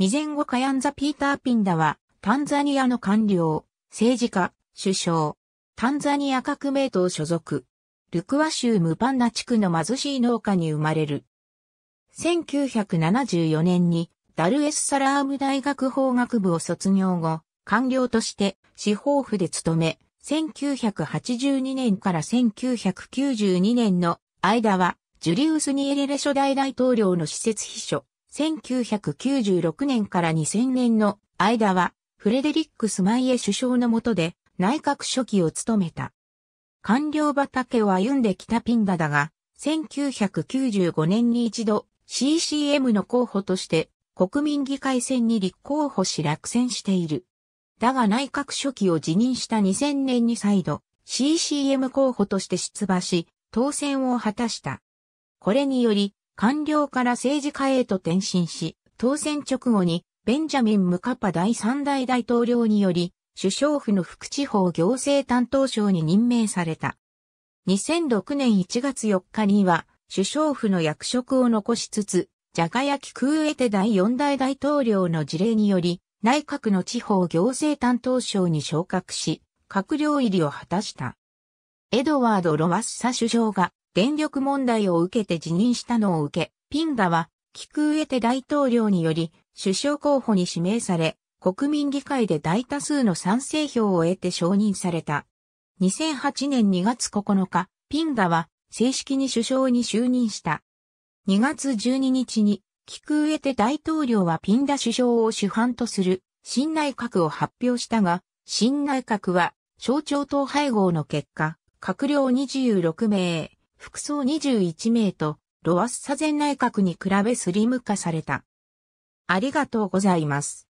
未然後カヤンザ・ピーター・ピンダは、タンザニアの官僚、政治家、首相、タンザニア革命党所属、ルクワ州ムパンナ地区の貧しい農家に生まれる。1974年にダルエスサラーム大学法学部を卒業後、官僚として司法府で勤め、1982年から1992年の間はジュリウス・ニエレレ初代大統領の施設秘書、1996年から2000年の間は、フレデリック・スマイエ首相の下で内閣書記を務めた。官僚畑を歩んできたピンダだが、1995年に一度 CCM の候補として国民議会選に立候補し落選している。だが内閣書記を辞任した2000年に再度 CCM 候補として出馬し、当選を果たした。これにより、官僚から政治家へと転身し、当選直後にベンジャミン・ムカパ第3代大統領により、首相府の副地方行政担当省に任命された。2006年1月4日には、首相府の役職を残しつつ、ジャガヤキ・クーエテ第4代大統領の事例により、内閣の地方行政担当省に昇格し、閣僚入りを果たした。エドワード・ロワッサ首相が電力問題を受けて辞任したのを受け、ピンガは、キクウエテ大統領により、首相候補に指名され、国民議会で大多数の賛成票を得て承認された。2008年2月9日、ピンガは正式に首相に就任した。2月12日に、キクウエテ大統領はピンダ首相を主犯とする新内閣を発表したが、新内閣は、省庁党配合の結果、閣僚26名、服装21名と、ロアッサ前内閣に比べスリム化された。ありがとうございます。